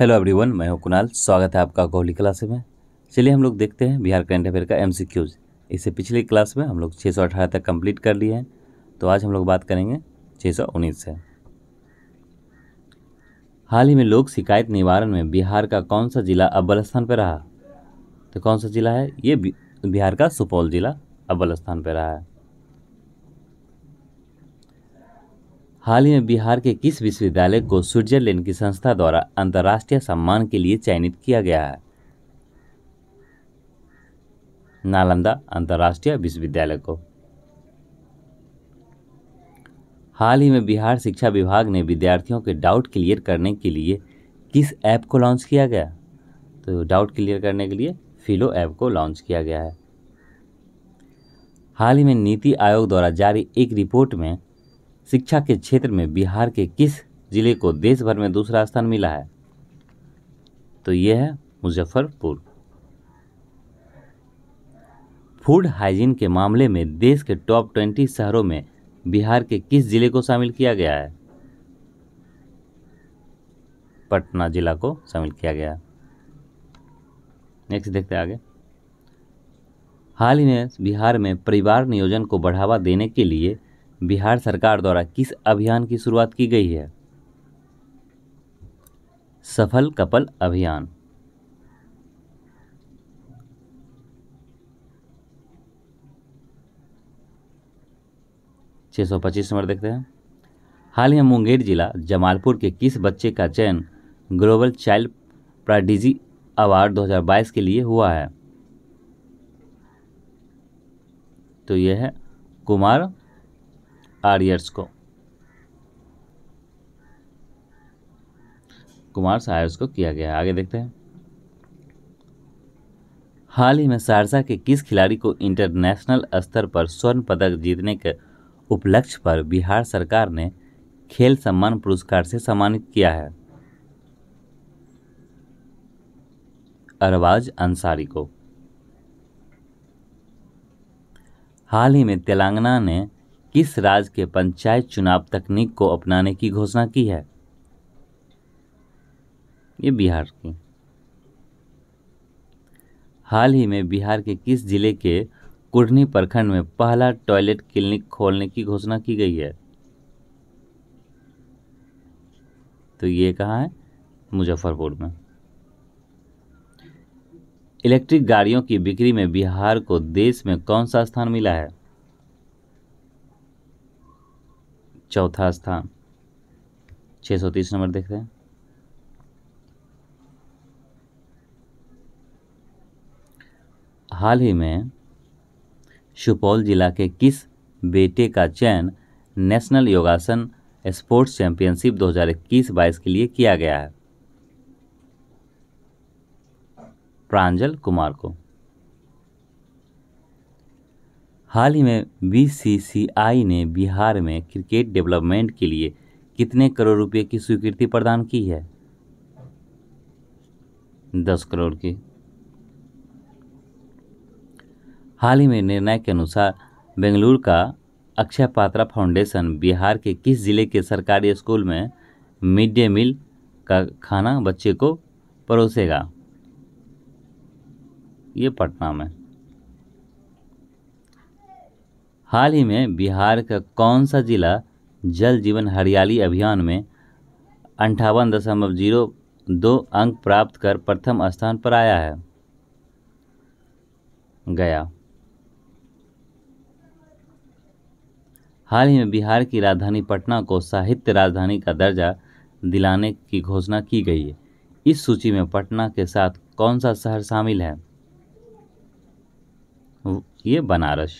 hello everyone मैं हूं कुणाल स्वागत है आपका कोहली क्लास में चलिए हम लोग देखते हैं बिहार करंट अफेयर का एमसीक्यूज इसे पिछली क्लास में हम लोग 618 तक कंप्लीट कर लिए हैं तो आज हम लोग बात करेंगे 619 से हाल ही में लोक शिकायत निवारण में बिहार का कौन सा जिला अव्वल स्थान पर रहा तो कौन सा जिला है ये बिहार का सुपौल जिला अव्वल स्थान पर रहा है हाल ही में बिहार के किस विश्वविद्यालय को स्विट्जरलैंड की संस्था द्वारा अंतर्राष्ट्रीय सम्मान के लिए चयनित किया गया है नालंदा अंतर्राष्ट्रीय विश्वविद्यालय को हाल ही में बिहार शिक्षा विभाग ने विद्यार्थियों के डाउट क्लियर करने के लिए किस ऐप को लॉन्च किया गया तो डाउट क्लियर करने के लिए फिलो ऐप को लॉन्च किया गया है हाल ही में नीति आयोग द्वारा जारी एक रिपोर्ट में शिक्षा के क्षेत्र में बिहार के किस जिले को देश भर में दूसरा स्थान मिला है तो यह है मुजफ्फरपुर फूड हाइजीन के मामले में देश के टॉप ट्वेंटी शहरों में बिहार के किस जिले को शामिल किया गया है पटना जिला को शामिल किया गया है नेक्स्ट देखते हैं आगे हाल ही में बिहार में परिवार नियोजन को बढ़ावा देने के लिए बिहार सरकार द्वारा किस अभियान की शुरुआत की गई है सफल कपल अभियान छः सौ पच्चीस नंबर देखते हैं हाल ही में मुंगेर जिला जमालपुर के किस बच्चे का चयन ग्लोबल चाइल्ड प्राडिजी अवार्ड 2022 के लिए हुआ है तो यह है कुमार आर्यर्स को कुमार सायर्स को किया गया आगे देखते हैं हाल ही में सहरसा के किस खिलाड़ी को इंटरनेशनल स्तर पर स्वर्ण पदक जीतने के उपलक्ष्य पर बिहार सरकार ने खेल सम्मान पुरस्कार से सम्मानित किया है अरबाज अंसारी को हाल ही में तेलंगाना ने किस राज्य के पंचायत चुनाव तकनीक को अपनाने की घोषणा की है ये बिहार की हाल ही में बिहार के किस जिले के कुढ़नी प्रखंड में पहला टॉयलेट क्लिनिक खोलने की घोषणा की गई है तो ये कहाँ है मुजफ्फरपुर में इलेक्ट्रिक गाड़ियों की बिक्री में बिहार को देश में कौन सा स्थान मिला है चौथा स्थान छः सौ तीस नंबर देखते हैं हाल ही में सुपौल जिला के किस बेटे का चयन नेशनल योगासन स्पोर्ट्स चैंपियनशिप 2021-22 के लिए किया गया है प्रांजल कुमार को हाल ही में बीसीसीआई ने बिहार में क्रिकेट डेवलपमेंट के लिए कितने करोड़ रुपए की स्वीकृति प्रदान की है दस करोड़ की हाल ही में निर्णय के अनुसार बेंगलुरु का अक्षय पात्रा फाउंडेशन बिहार के किस जिले के सरकारी स्कूल में मिड डे मील का खाना बच्चे को परोसेगा ये पटना में हाल ही में बिहार का कौन सा जिला जल जीवन हरियाली अभियान में अंठावन दशमलव जीरो दो अंक प्राप्त कर प्रथम स्थान पर आया है गया हाल ही में बिहार की राजधानी पटना को साहित्य राजधानी का दर्जा दिलाने की घोषणा की गई है इस सूची में पटना के साथ कौन सा शहर शामिल है ये बनारस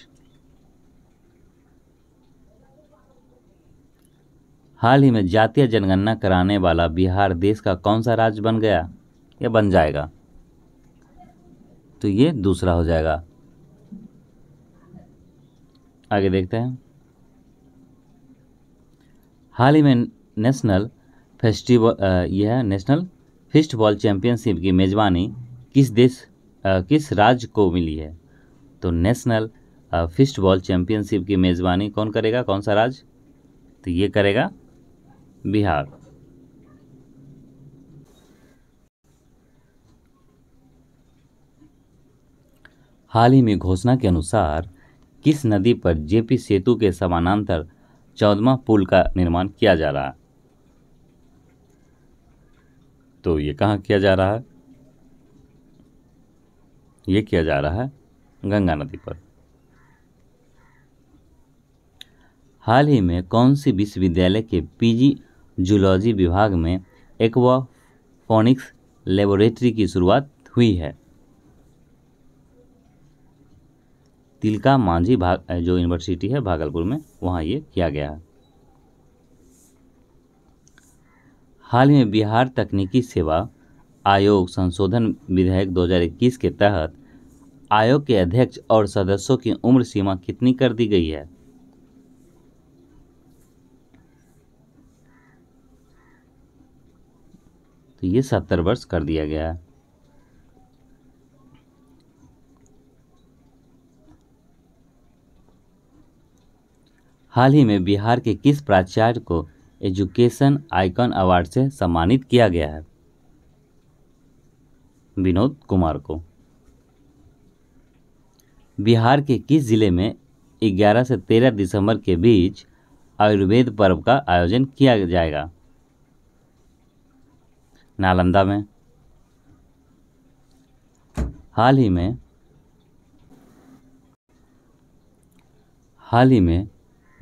हाल ही में जातीय जनगणना कराने वाला बिहार देश का कौन सा राज्य बन गया या बन जाएगा तो ये दूसरा हो जाएगा आगे देखते हैं हाल ही में नेशनल फेस्टिवल यह नेशनल फिस्टबॉल चैंपियनशिप की मेज़बानी किस देश आ, किस राज्य को मिली है तो नेशनल फिस्टबॉल चैंपियनशिप की मेज़बानी कौन करेगा कौन सा राज्य तो ये करेगा बिहार हाल ही में घोषणा के अनुसार किस नदी पर जेपी सेतु के समानांतर चौदवा पुल का निर्माण किया जा रहा तो ये कहाँ किया जा रहा है ये किया जा रहा है गंगा नदी पर हाल ही में कौन सी विश्वविद्यालय के पीजी जूलॉजी विभाग में एक्वाफोनिक्स लेबोरेटरी की शुरुआत हुई है तिलका मांझी भाग जो यूनिवर्सिटी है भागलपुर में वहाँ ये किया गया है हाल ही में बिहार तकनीकी सेवा आयोग संशोधन विधेयक 2021 के तहत आयोग के अध्यक्ष और सदस्यों की उम्र सीमा कितनी कर दी गई है ये सत्तर वर्ष कर दिया गया है हाल ही में बिहार के किस प्राचार्य को एजुकेशन आइकन अवार्ड से सम्मानित किया गया है विनोद कुमार को बिहार के किस जिले में 11 से 13 दिसंबर के बीच आयुर्वेद पर्व का आयोजन किया जाएगा नालंदा में हाल ही में हाल ही में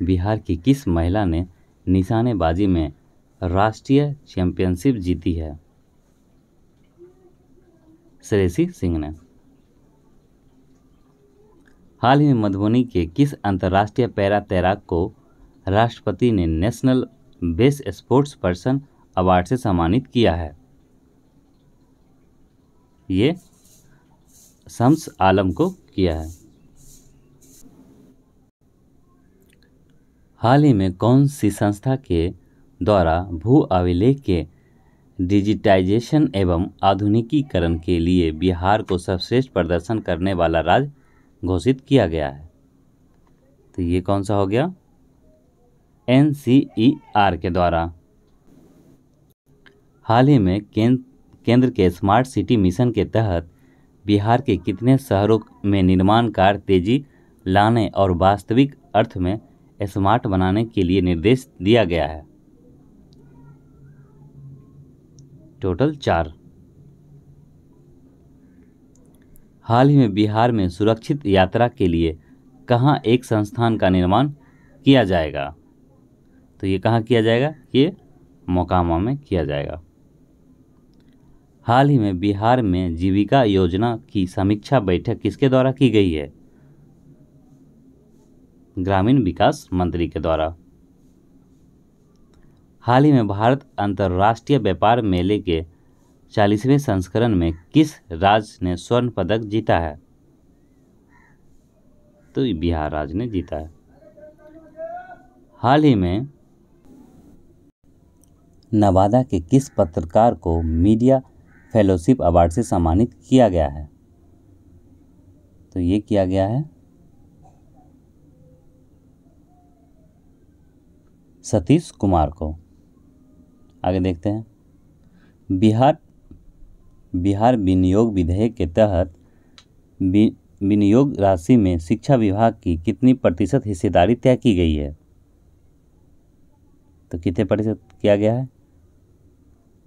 बिहार की किस महिला ने निशानेबाजी में राष्ट्रीय चैंपियनशिप जीती है श्रेयसी सिंह ने हाल ही में मधुबनी के किस अंतर्राष्ट्रीय पैरा तैराक को राष्ट्रपति ने national best sports person award से सम्मानित किया है ये शम्स आलम को किया है हाल ही में कौन सी संस्था के द्वारा भू अभिलेख के डिजिटाइजेशन एवं आधुनिकीकरण के लिए बिहार को सर्वश्रेष्ठ प्रदर्शन करने वाला राज्य घोषित किया गया है तो ये कौन सा हो गया एन के द्वारा हाल ही में केंद्र केंद्र के स्मार्ट सिटी मिशन के तहत बिहार के कितने शहरों में निर्माण कार्य तेजी लाने और वास्तविक अर्थ में स्मार्ट बनाने के लिए निर्देश दिया गया है टोटल चार हाल ही में बिहार में सुरक्षित यात्रा के लिए कहाँ एक संस्थान का निर्माण किया जाएगा तो ये कहाँ किया जाएगा ये मोकामा में किया जाएगा हाल ही में बिहार में जीविका योजना की समीक्षा बैठक किसके द्वारा की गई है ग्रामीण विकास मंत्री के द्वारा हाल ही में भारत अंतर्राष्ट्रीय व्यापार मेले के चालीसवें संस्करण में किस राज्य ने स्वर्ण पदक जीता है तो बिहार राज्य ने जीता है हाल ही में नवादा के किस पत्रकार को मीडिया फेलोशिप अवार्ड से सम्मानित किया गया है तो ये किया गया है सतीश कुमार को आगे देखते हैं बिहार बिहार विनियोग विधेयक के तहत विनियोग राशि में शिक्षा विभाग की कितनी प्रतिशत हिस्सेदारी तय की गई है तो कितने प्रतिशत किया गया है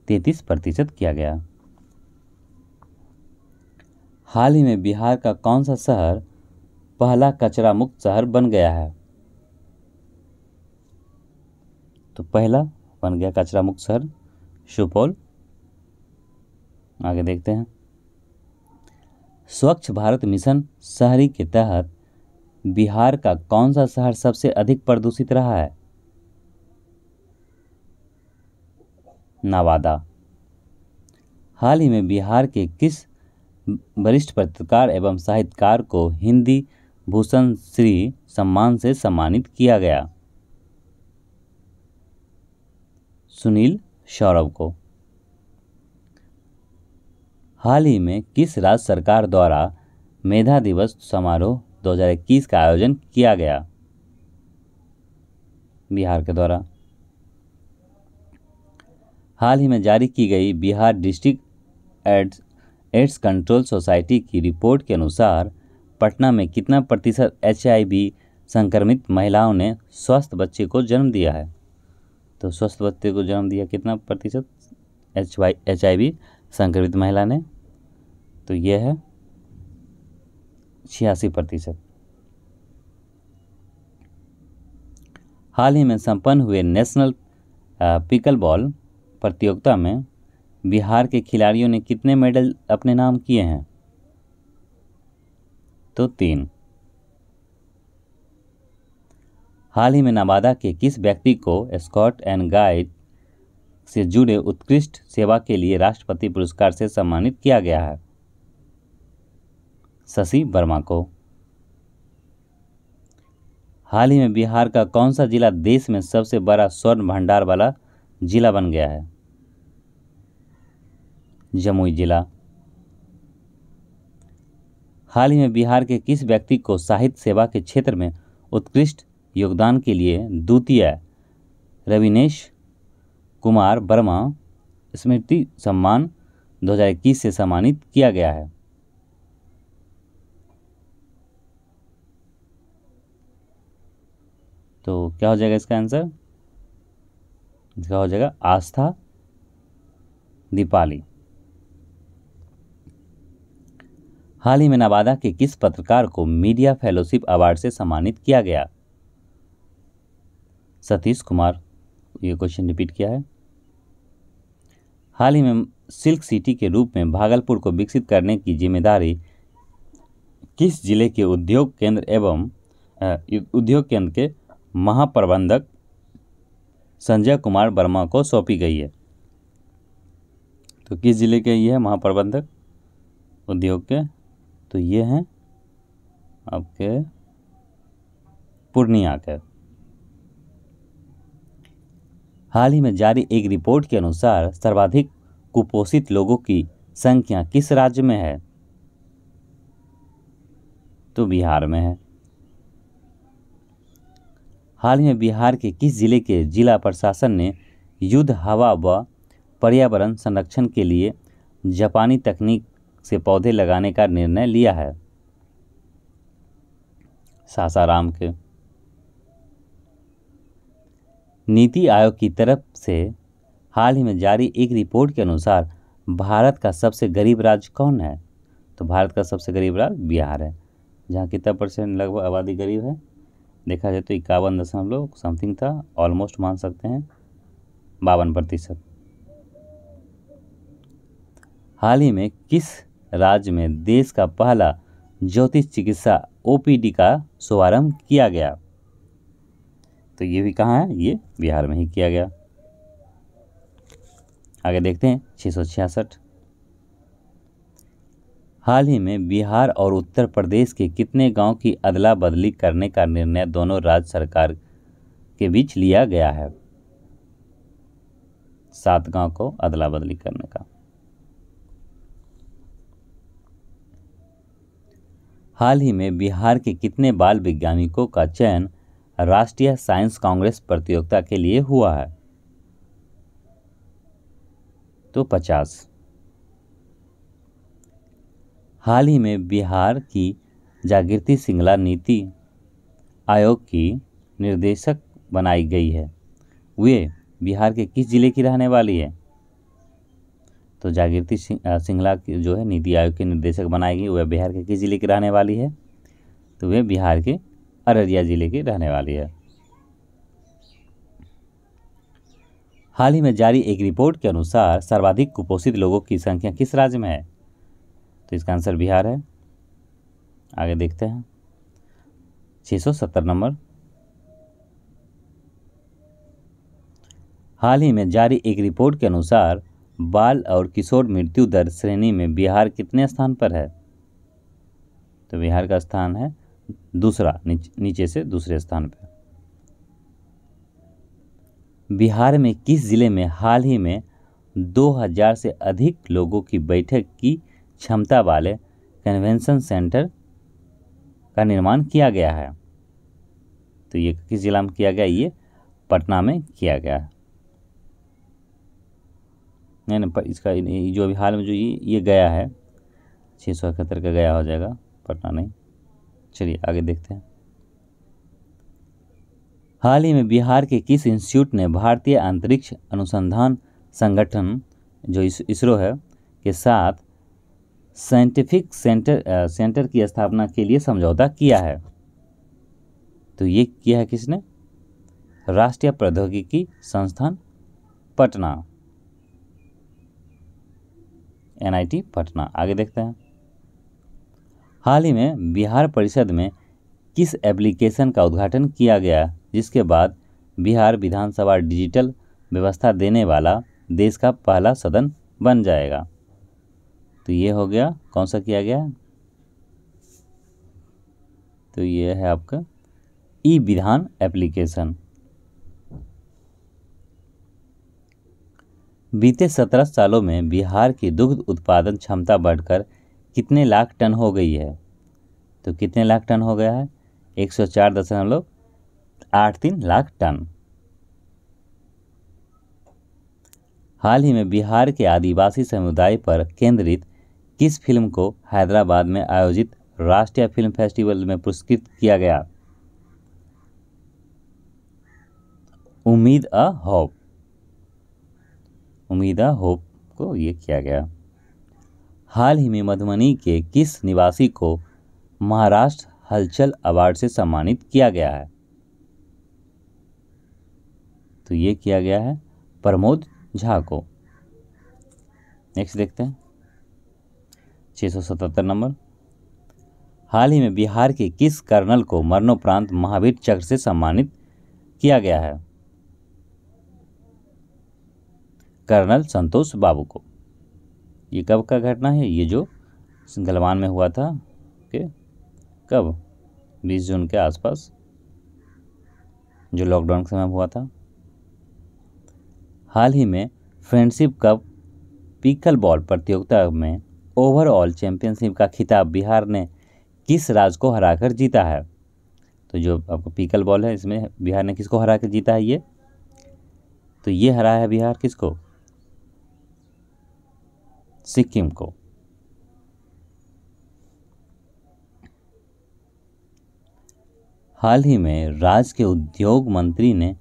तैंतीस प्रतिशत किया गया हाल ही में बिहार का कौन सा शहर पहला कचरा मुक्त शहर बन गया है तो पहला बन गया कचरा मुक्त शहर सुपौल आगे देखते हैं स्वच्छ भारत मिशन शहरी के तहत बिहार का कौन सा शहर सबसे अधिक प्रदूषित रहा है नवादा हाल ही में बिहार के किस वरिष्ठ पत्रकार एवं साहित्यकार को हिंदी भूषण श्री सम्मान से सम्मानित किया गया सुनील सौरभ को हाल ही में किस राज्य सरकार द्वारा मेधा दिवस समारोह 2021 का आयोजन किया गया बिहार के द्वारा हाल ही में जारी की गई Bihar district AIDS AIDS control society की रिपोर्ट के अनुसार पटना में कितना प्रतिशत एच संक्रमित महिलाओं ने स्वस्थ बच्चे को जन्म दिया है तो स्वस्थ बच्चे को जन्म दिया कितना प्रतिशत H Y H I V संक्रमित महिला ने तो यह है छियासी प्रतिशत हाल ही में संपन्न हुए नेशनल पिकल बॉल प्रतियोगिता में बिहार के खिलाड़ियों ने कितने मेडल अपने नाम किए हैं तो तीन हाल ही में नवादा के किस व्यक्ति को स्कॉट एंड गाइड से जुड़े उत्कृष्ट सेवा के लिए राष्ट्रपति पुरस्कार से सम्मानित किया गया है शशि वर्मा को हाल ही में बिहार का कौन सा जिला देश में सबसे बड़ा स्वर्ण भंडार वाला जिला बन गया है जमुई जिला हाल ही में बिहार के किस व्यक्ति को साहित्य सेवा के क्षेत्र में उत्कृष्ट योगदान के लिए द्वितीय रविनेश कुमार वर्मा स्मृति सम्मान 2021 से सम्मानित किया गया है तो क्या हो जाएगा इसका आंसर इसका हो जाएगा आस्था दीपाली हाल ही में नवादा के किस पत्रकार को मीडिया फेलोशिप अवार्ड से सम्मानित किया गया सतीश कुमार ये क्वेश्चन रिपीट किया है हाल ही में सिल्क सिटी के रूप में भागलपुर को विकसित करने की जिम्मेदारी किस जिले के उद्योग केंद्र एवं उद्योग केंद्र के महाप्रबंधक संजय कुमार वर्मा को सौंपी गई है तो किस जिले के ये है महाप्रबंधक उद्योग के तो ये हैं आपके पूर्णिया के हाल ही में जारी एक रिपोर्ट के अनुसार सर्वाधिक कुपोषित लोगों की संख्या किस राज्य में है तो बिहार में है हाल ही में बिहार के किस जिले के जिला प्रशासन ने युद्ध हवा व पर्यावरण संरक्षण के लिए जापानी तकनीक से पौधे लगाने का निर्णय लिया है सासाराम के नीति आयोग की तरफ से हाल ही में जारी एक रिपोर्ट के अनुसार भारत का सबसे गरीब राज्य कौन है तो भारत का सबसे गरीब राज्य बिहार है जहाँ कितना परसेंट लगभग आबादी गरीब है देखा जाए तो इक्यावन दशमलव समथिंग था ऑलमोस्ट मान सकते हैं बावन प्रतिशत हाल ही में किस राज्य में देश का पहला ज्योतिष चिकित्सा ओपीडी का शुभारंभ किया गया तो ये भी कहाँ है ये बिहार में ही किया गया आगे देखते हैं छः हाल ही में बिहार और उत्तर प्रदेश के कितने गांव की अदला बदली करने का निर्णय दोनों राज्य सरकार के बीच लिया गया है सात गांव को अदला बदली करने का हाल ही में बिहार के कितने बाल वैज्ञानिकों का चयन राष्ट्रीय साइंस कांग्रेस प्रतियोगिता के लिए हुआ है तो पचास हाल ही में बिहार की जागृति सिंगला नीति आयोग की निर्देशक बनाई गई है वे बिहार के किस जिले की रहने वाली है तो जागृति सिंगला की जो है नीति आयोग के निर्देशक बनाएगी वह बिहार के किस जिले की रहने वाली है तो वह बिहार के अररिया जिले की रहने वाली है हाल ही में जारी एक रिपोर्ट के अनुसार सर्वाधिक कुपोषित लोगों की संख्या किस राज्य में है तो इसका आंसर बिहार है आगे देखते हैं 670 नंबर हाल ही में जारी एक रिपोर्ट के अनुसार बाल और किशोर मृत्यु दर श्रेणी में बिहार कितने स्थान पर है तो बिहार का स्थान है दूसरा नीच, नीचे से दूसरे स्थान पर बिहार में किस ज़िले में हाल ही में 2000 से अधिक लोगों की बैठक की क्षमता वाले कन्वेंशन सेंटर का निर्माण किया गया है तो ये किस ज़िला में किया गया ये पटना में किया गया है नहीं नहीं इसका जो अभी हाल में जो ये ये गया है छः सौ इकहत्तर का गया हो जाएगा पटना नहीं चलिए आगे देखते हैं हाल ही में बिहार के किस इंस्टीट्यूट ने भारतीय अंतरिक्ष अनुसंधान संगठन जो इसरो है के साथ साइंटिफिक सेंटर सेंटर की स्थापना के लिए समझौता किया है तो ये किया है किसने राष्ट्रीय प्रौद्योगिकी संस्थान पटना एनआईटी पटना आगे देखते हैं हाल ही में बिहार परिषद में किस एप्लीकेशन का उद्घाटन किया गया जिसके बाद बिहार विधानसभा डिजिटल व्यवस्था देने वाला देश का पहला सदन बन जाएगा तो ये हो गया कौन सा किया गया तो ये है आपका ई विधान एप्लीकेशन बीते सत्रह सालों में बिहार की दुग्ध उत्पादन क्षमता बढ़कर कितने लाख टन हो गई है तो कितने लाख टन हो गया है एक सौ चार दशमलव आठ तीन लाख टन हाल ही में बिहार के आदिवासी समुदाय पर केंद्रित किस फिल्म को हैदराबाद में आयोजित राष्ट्रीय फिल्म फेस्टिवल में पुरस्कृत किया गया उम्मीद अ होप उम्मीदा होप को ये किया गया हाल ही में मधुबनी के किस निवासी को महाराष्ट्र हलचल अवार्ड से सम्मानित किया गया है तो ये किया गया है प्रमोद झा को नेक्स्ट देखते हैं 677 नंबर हाल ही में बिहार के किस कर्नल को मरणोपरांत महावीर चक्र से सम्मानित किया गया है कर्नल संतोष बाबू को ये कब का घटना है ये जो गलवान में हुआ था के कब 20 जून के आसपास जो लॉकडाउन के समय हुआ था हाल ही में फ्रेंडशिप कप पिकल बॉल प्रतियोगिता में ओवरऑल चैंपियनशिप का खिताब बिहार ने किस राज्य को हराकर जीता है तो जो आपका पिकल बॉल है इसमें बिहार ने किसको हरा कर जीता है ये तो ये हरा है बिहार किसको सिक्किम को हाल ही में राज्य के उद्योग मंत्री ने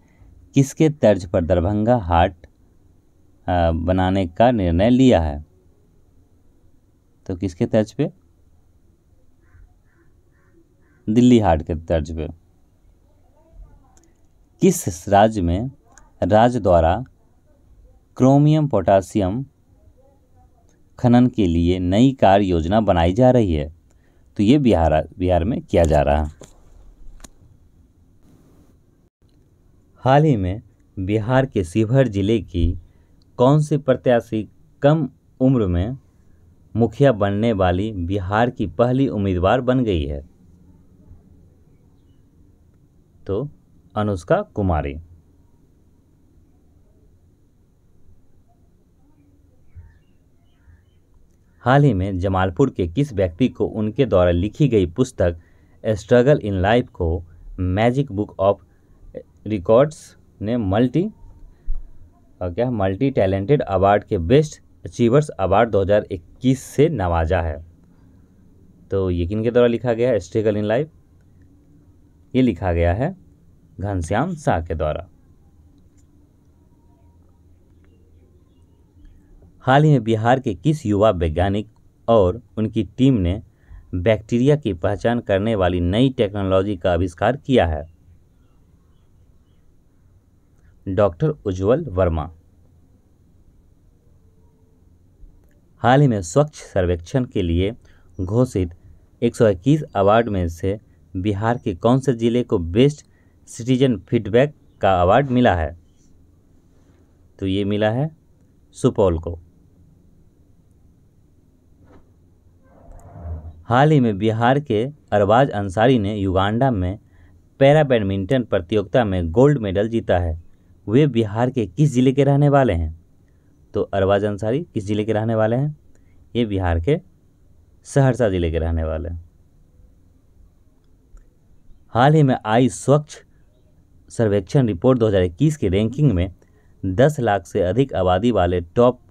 किसके तर्ज पर दरभंगा हाट बनाने का निर्णय लिया है तो किसके तर्ज पे दिल्ली हाट के तर्ज पे किस राज्य में राज्य द्वारा क्रोमियम पोटासियम खनन के लिए नई कार्य योजना बनाई जा रही है तो ये बिहार बिहार में किया जा रहा है हाल ही में बिहार के शिवहर जिले की कौन सी प्रत्याशी कम उम्र में मुखिया बनने वाली बिहार की पहली उम्मीदवार बन गई है तो अनुष्का कुमारी हाल ही में जमालपुर के किस व्यक्ति को उनके द्वारा लिखी गई पुस्तक स्ट्रगल इन लाइफ को मैजिक बुक ऑफ रिकॉर्ड्स ने मल्टी क्या मल्टी टैलेंटेड अवार्ड के बेस्ट अचीवर्स अवार्ड 2021 से नवाजा है तो ये किन के द्वारा लिखा गया है स्ट्रगल इन लाइफ ये लिखा गया है घनश्याम शाह के द्वारा हाल ही में बिहार के किस युवा वैज्ञानिक और उनकी टीम ने बैक्टीरिया की पहचान करने वाली नई टेक्नोलॉजी का आविष्कार किया है डॉक्टर उज्जवल वर्मा हाल ही में स्वच्छ सर्वेक्षण के लिए घोषित 121 अवार्ड में से बिहार के कौन से जिले को बेस्ट सिटीजन फीडबैक का अवार्ड मिला है तो ये मिला है सुपौल को हाल ही में बिहार के अरबाज अंसारी ने युगांडा में पैरा बैडमिंटन प्रतियोगिता में गोल्ड मेडल जीता है वे बिहार के किस ज़िले के रहने वाले हैं तो अरबाज अंसारी किस ज़िले के रहने वाले हैं ये बिहार के सहरसा ज़िले के रहने वाले हैं हाल ही में आई स्वच्छ सर्वेक्षण रिपोर्ट 2021 की रैंकिंग में 10 लाख से अधिक आबादी वाले टॉप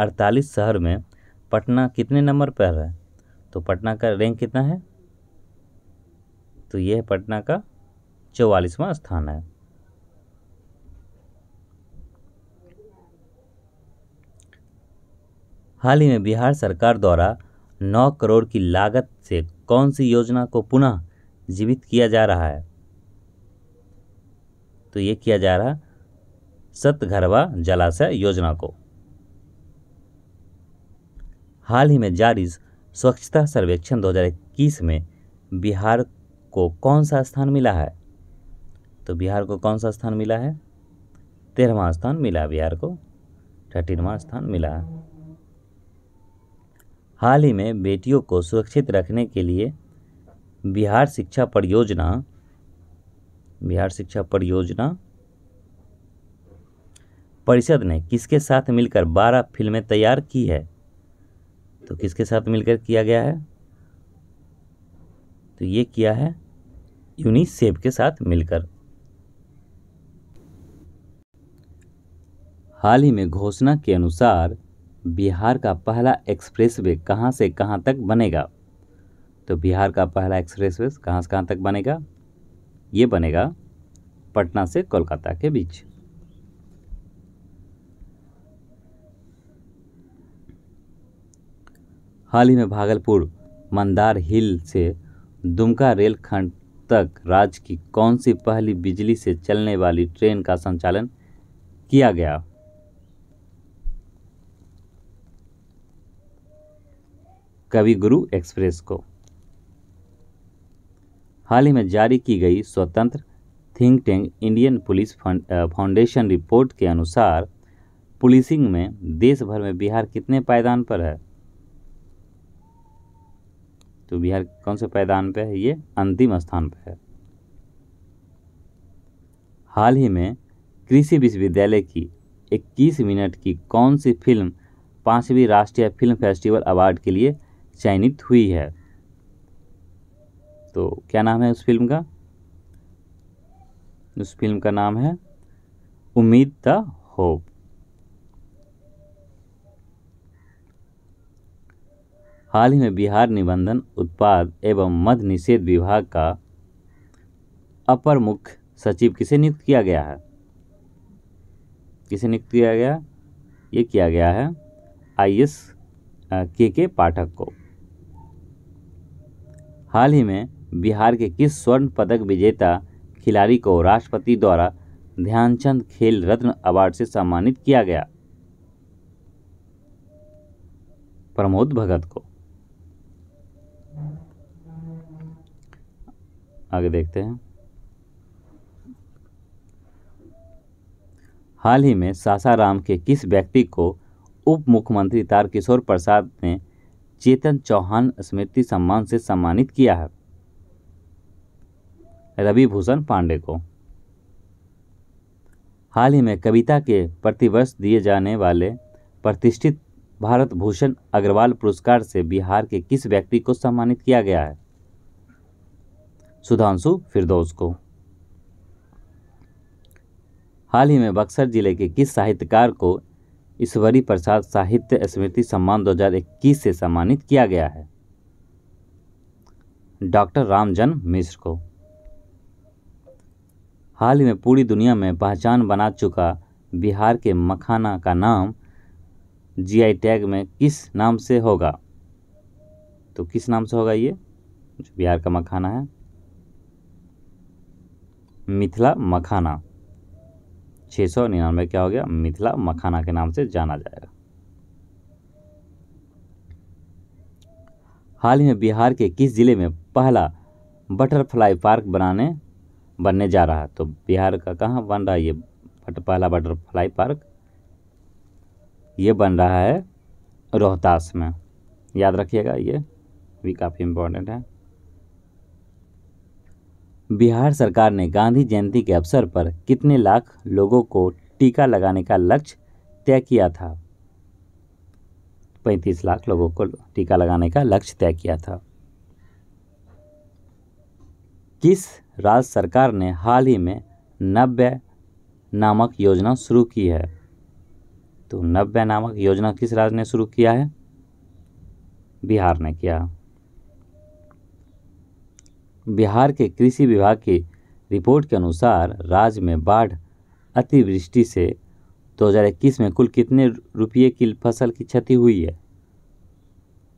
48 शहर में पटना कितने नंबर पर है तो पटना का रैंक कितना है तो यह पटना का चौवालीसवां स्थान है हाल ही में बिहार सरकार द्वारा 9 करोड़ की लागत से कौन सी योजना को पुनः जीवित किया जा रहा है तो ये किया जा रहा सतघरवा जलाशय योजना को हाल ही में जारी स्वच्छता सर्वेक्षण 2021 में बिहार को कौन सा स्थान मिला है तो बिहार को कौन सा स्थान मिला है तेरहवा स्थान मिला बिहार को थर्टीनवा स्थान मिला हाल ही में बेटियों को सुरक्षित रखने के लिए बिहार शिक्षा परियोजना बिहार शिक्षा परियोजना परिषद ने किसके साथ मिलकर 12 फिल्में तैयार की है तो किसके साथ मिलकर किया गया है तो ये किया है यूनिसेफ के साथ मिलकर हाल ही में घोषणा के अनुसार बिहार का पहला एक्सप्रेसवे कहां से कहां तक बनेगा तो बिहार का पहला एक्सप्रेसवे कहां से कहां तक बनेगा ये बनेगा पटना से कोलकाता के बीच हाल ही में भागलपुर मंदार हिल से दुमका रेलखंड तक राज्य की कौन सी पहली बिजली से चलने वाली ट्रेन का संचालन किया गया कवि गुरु एक्सप्रेस को हाल ही में जारी की गई स्वतंत्र think tank Indian police foundation report के अनुसार पुलिसिंग में देश भर में बिहार कितने पायदान पर है तो बिहार कौन से पैदान पे है ये अंतिम स्थान पे है हाल ही में कृषि विश्वविद्यालय की 21 मिनट की कौन सी फिल्म पाँचवीं राष्ट्रीय फिल्म फेस्टिवल अवार्ड के लिए चयनित हुई है तो क्या नाम है उस फिल्म का उस फिल्म का नाम है उम्मीद द होप हाल ही में बिहार निबंधन उत्पाद एवं मध्य निषेध विभाग का अपर मुख्य सचिव किसे नियुक्त किया गया है किसे नियुक्त किया गया ये किया गया है आई एस के के पाठक को हाल ही में बिहार के किस स्वर्ण पदक विजेता खिलाड़ी को राष्ट्रपति द्वारा ध्यानचंद खेल रत्न अवार्ड से सम्मानित किया गया प्रमोद भगत को आगे देखते हैं हाल ही में सासाराम के किस व्यक्ति को उप मुख्यमंत्री तारकिशोर प्रसाद ने चेतन चौहान स्मृति सम्मान से सम्मानित किया है रवि भूषण पांडे को हाल ही में कविता के प्रतिवर्ष दिए जाने वाले प्रतिष्ठित भारत भूषण अग्रवाल पुरस्कार से बिहार के किस व्यक्ति को सम्मानित किया गया है सुधांशु फिरदौस को हाल ही में बक्सर जिले के किस साहित्यकार को ईश्वरी प्रसाद साहित्य स्मृति सम्मान 2021 से सम्मानित किया गया है डॉक्टर रामजन मिश्र को हाल ही में पूरी दुनिया में पहचान बना चुका बिहार के मखाना का नाम जीआई टैग में किस नाम से होगा तो किस नाम से होगा ये बिहार का मखाना है मिथिला मखाना छः सौ निन्यानवे क्या हो गया मिथिला मखाना के नाम से जाना जाएगा हाल ही में बिहार के किस ज़िले में पहला बटरफ्लाई पार्क बनाने बनने जा रहा है तो बिहार का कहाँ बन रहा है ये बट पहला बटरफ्लाई पार्क ये बन रहा है रोहतास में याद रखिएगा ये भी काफ़ी इम्पोर्टेंट है बिहार सरकार ने गांधी जयंती के अवसर पर कितने लाख लोगों को टीका लगाने का लक्ष्य तय किया था पैंतीस लाख लोगों को टीका लगाने का लक्ष्य तय किया था किस राज्य सरकार ने हाल ही में नब्बे नामक योजना शुरू की है तो नब्बे नामक योजना किस राज्य ने शुरू किया है बिहार ने किया बिहार के कृषि विभाग की रिपोर्ट के अनुसार राज्य में बाढ़ अतिवृष्टि से 2021 में कुल कितने रुपये की फसल की क्षति हुई है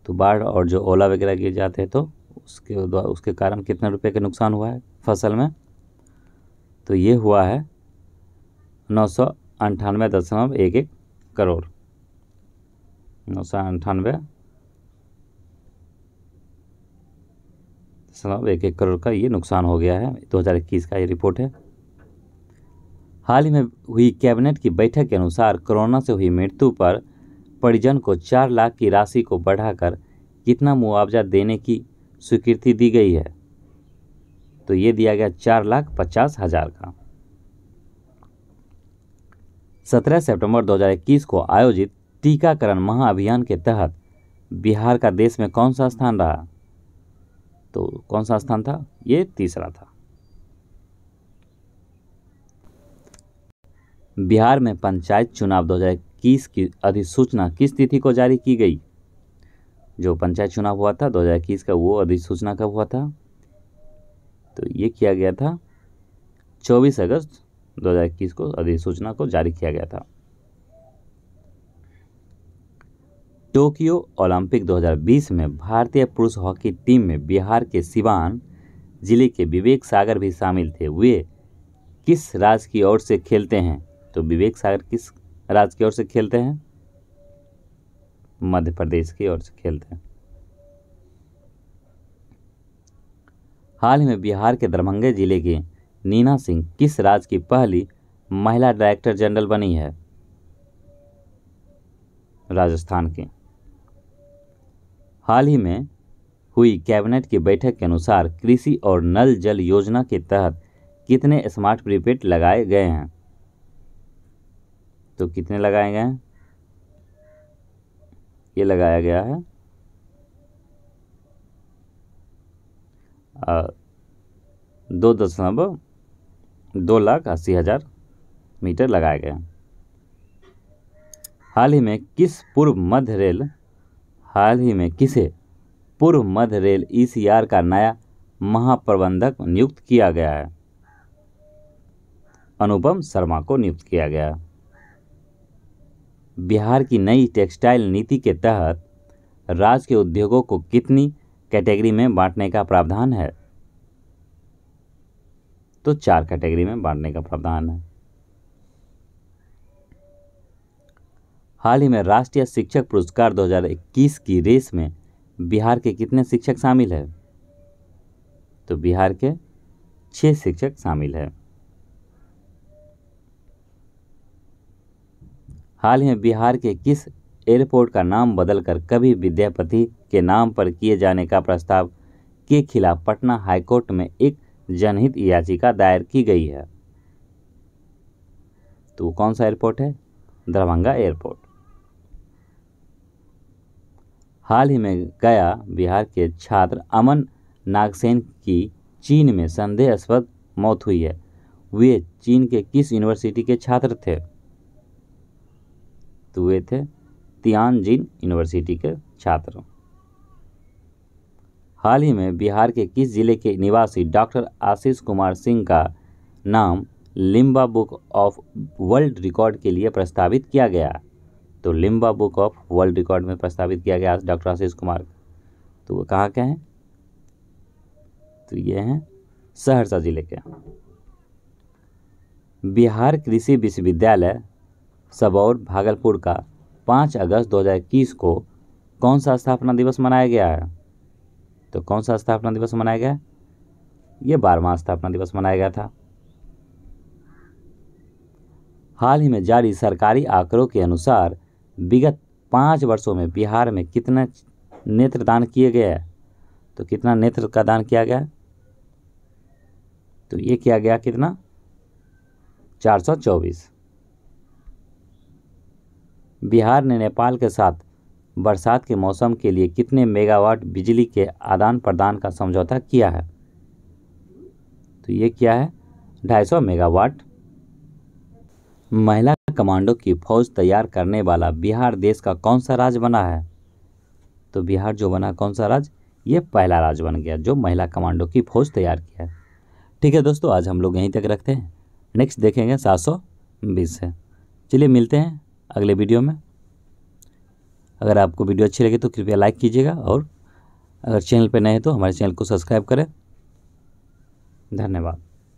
तो बाढ़ और जो ओला वगैरह गिर जाते हैं तो उसके उसके कारण कितने रुपये का नुकसान हुआ है फसल में तो ये हुआ है नौ सौ अंठानवे दशमलव एक एक करोड़ नौ सौ अंठानवे दशमलव एक एक करोड़ का ये नुकसान हो गया है 2021 का ये रिपोर्ट है हाल ही में हुई कैबिनेट की बैठक के अनुसार कोरोना से हुई मृत्यु पर परिजन को चार लाख की राशि को बढ़ाकर कितना मुआवजा देने की स्वीकृति दी गई है तो ये दिया गया चार लाख पचास हज़ार का सत्रह सितंबर 2021 को आयोजित टीकाकरण महाअभियान के तहत बिहार का देश में कौन सा स्थान रहा तो कौन सा स्थान था ये तीसरा था बिहार में पंचायत चुनाव 2021 की अधिसूचना किस तिथि को जारी की गई जो पंचायत चुनाव हुआ था 2021 का वो अधिसूचना कब हुआ था तो ये किया गया था 24 अगस्त 2021 को अधिसूचना को जारी किया गया था टोक्यो ओलंपिक 2020 में भारतीय पुरुष हॉकी टीम में बिहार के सिवान जिले के विवेक सागर भी शामिल थे वे किस राज्य की ओर से खेलते हैं तो विवेक सागर किस राज्य की ओर से खेलते हैं मध्य प्रदेश की ओर से खेलते हैं हाल ही में बिहार के दरभंगे जिले के नीना सिंह किस राज्य की पहली महिला डायरेक्टर जनरल बनी है राजस्थान के हाल ही में हुई कैबिनेट की बैठक के अनुसार कृषि और नल जल योजना के तहत कितने स्मार्ट प्रीपेड लगाए गए हैं तो कितने लगाए गए हैं ये लगाया गया है आ, दो दशमलव दो लाख अस्सी हज़ार मीटर लगाए गए हाल ही में किस पूर्व मध्य रेल हाल ही में किसे पूर्व मध्य रेल ईसीआर का नया महाप्रबंधक नियुक्त किया गया है अनुपम शर्मा को नियुक्त किया गया बिहार की नई टेक्सटाइल नीति के तहत राज्य के उद्योगों को कितनी कैटेगरी में बांटने का प्रावधान है तो चार कैटेगरी में बांटने का प्रावधान है हाल ही में राष्ट्रीय शिक्षक पुरस्कार 2021 की रेस में बिहार के कितने शिक्षक शामिल हैं तो बिहार के छः शिक्षक शामिल हैं हाल ही में बिहार के किस एयरपोर्ट का नाम बदलकर कभी विद्यापति के नाम पर किए जाने का प्रस्ताव के खिलाफ पटना हाईकोर्ट में एक जनहित याचिका दायर की गई है तो कौन सा एयरपोर्ट है दरभंगा एयरपोर्ट हाल ही में गया बिहार के छात्र अमन नागसेन की चीन में संदेहास्पद मौत हुई है वे चीन के किस यूनिवर्सिटी के छात्र थे तो वे थे तियान जिन यूनिवर्सिटी के छात्र हाल ही में बिहार के किस जिले के निवासी डॉक्टर आशीष कुमार सिंह का नाम Limca book of world record के लिए प्रस्तावित किया गया तो Limca book of world record में प्रस्तावित किया गया डॉक्टर आशीष कुमार तो वो कहाँ के हैं तो ये हैं सहरसा जिले के बिहार कृषि विश्वविद्यालय सबौर भागलपुर का 5 अगस्त 2021 को कौन सा स्थापना दिवस मनाया गया है तो कौन सा स्थापना दिवस मनाया गया ये बारहवा स्थापना दिवस मनाया गया था हाल ही में जारी सरकारी आंकड़ों के अनुसार विगत पाँच वर्षों में बिहार में कितना नेत्र दान किए गए हैं तो कितना नेत्र का दान किया गया तो ये किया गया कितना चार सौ चौबीस बिहार ने नेपाल के साथ बरसात के मौसम के लिए कितने मेगावाट बिजली के आदान प्रदान का समझौता किया है तो ये क्या है ढाई सौ मेगावाट महिला कमांडो की फौज तैयार करने वाला बिहार देश का कौन सा राज्य बना है तो बिहार जो बना कौन सा राज्य ये पहला राज्य बन गया जो महिला कमांडो की फौज तैयार किया है ठीक है दोस्तों आज हम लोग यहीं तक रखते हैं नेक्स्ट देखेंगे सात सौ बीस है चलिए मिलते हैं अगले वीडियो में अगर आपको वीडियो अच्छी लगे तो कृपया लाइक कीजिएगा और अगर चैनल पर नए हैं तो हमारे चैनल को सब्सक्राइब करें धन्यवाद